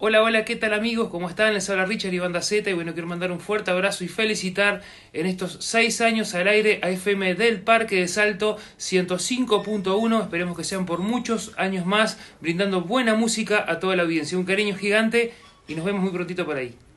Hola, hola, ¿qué tal amigos? ¿Cómo están? Les habla Richard y Banda Z y bueno, quiero mandar un fuerte abrazo y felicitar en estos seis años al aire a FM del Parque de Salto 105.1. Esperemos que sean por muchos años más brindando buena música a toda la audiencia. Un cariño gigante y nos vemos muy prontito por ahí.